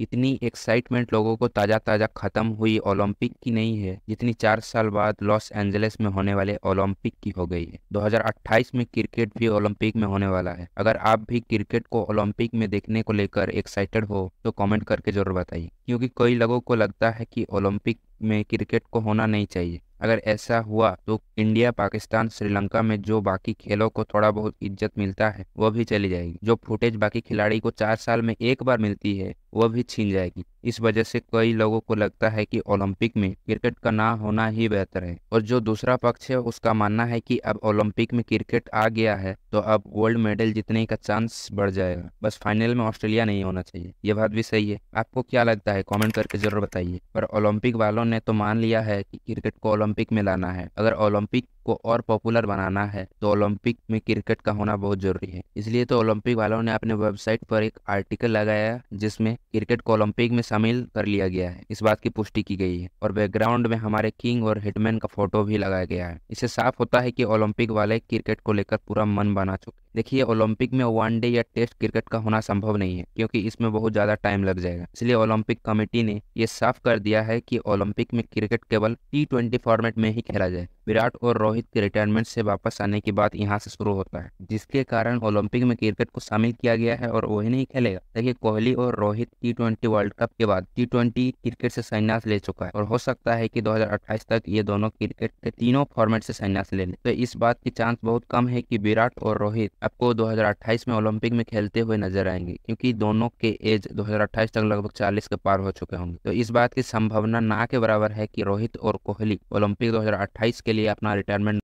इतनी एक्साइटमेंट लोगों को ताज़ा ताज़ा ख़त्म हुई ओलंपिक की नहीं है जितनी चार साल बाद लॉस एंजलिस में होने वाले ओलंपिक की हो गई है 2028 में क्रिकेट भी ओलंपिक में होने वाला है अगर आप भी क्रिकेट को ओलंपिक में देखने को लेकर एक्साइटेड हो तो कमेंट करके ज़रूर बताइए क्योंकि कई लोगों को लगता है कि ओलंपिक में क्रिकेट को होना नहीं चाहिए अगर ऐसा हुआ तो इंडिया पाकिस्तान श्रीलंका में जो बाकी खेलों को थोड़ा बहुत इज्जत मिलता है वो भी चली जाएगी जो फुटेज बाकी खिलाड़ी को चार साल में एक बार मिलती है वह भी छीन जाएगी इस वजह से कई लोगों को लगता है कि ओलंपिक में क्रिकेट का ना होना ही बेहतर है और जो दूसरा पक्ष है उसका मानना है कि अब ओलंपिक में क्रिकेट आ गया है तो अब गोल्ड मेडल जीतने का चांस बढ़ जाएगा बस फाइनल में ऑस्ट्रेलिया नहीं होना चाहिए यह बात भी सही है आपको क्या लगता है कॉमेंट करके जरूर बताइए पर ओलंपिक वालों ने तो मान लिया है कि क्रिकेट को ओलंपिक में लाना है अगर ओलंपिक को और पॉपुलर बनाना है तो ओलंपिक में क्रिकेट का होना बहुत जरूरी है इसलिए तो ओलंपिक वालों ने अपने वेबसाइट पर एक आर्टिकल लगाया जिसमें क्रिकेट को ओलंपिक में शामिल कर लिया गया है इस बात की पुष्टि की गई है और बैकग्राउंड में हमारे किंग और हिटमैन का फोटो भी लगाया गया है इससे साफ होता है की ओलंपिक वाले क्रिकेट को लेकर पूरा मन बना चुके देखिए ओलंपिक में वन डे या टेस्ट क्रिकेट का होना संभव नहीं है क्योंकि इसमें बहुत ज्यादा टाइम लग जाएगा इसलिए ओलंपिक कमेटी ने यह साफ कर दिया है कि ओलंपिक में क्रिकेट केवल टी ट्वेंटी फॉर्मेट में ही खेला जाए विराट और रोहित के रिटायरमेंट से वापस आने की बात यहाँ से शुरू होता है जिसके कारण ओलंपिक में क्रिकेट को शामिल किया गया है और वही नहीं खेलेगा देखिए कोहली और Rohit T twenty world cup के बाद टी ट्वेंटी क्रिकेट से संन्यास ले चुका है और हो सकता है कि 2028 तक ये दोनों क्रिकेट के तीनों फॉर्मेट से संन्यास ले लें तो इस बात की चांस बहुत कम है की विराट और रोहित आपको दो में ओलंपिक में खेलते हुए नजर आएंगे क्योंकि दोनों के एज 2028 तक लगभग 40 के पार हो चुके होंगे तो इस बात की संभावना ना के बराबर है कि रोहित और कोहली ओलंपिक 2028 के के लिए अपना रिटायरमेंट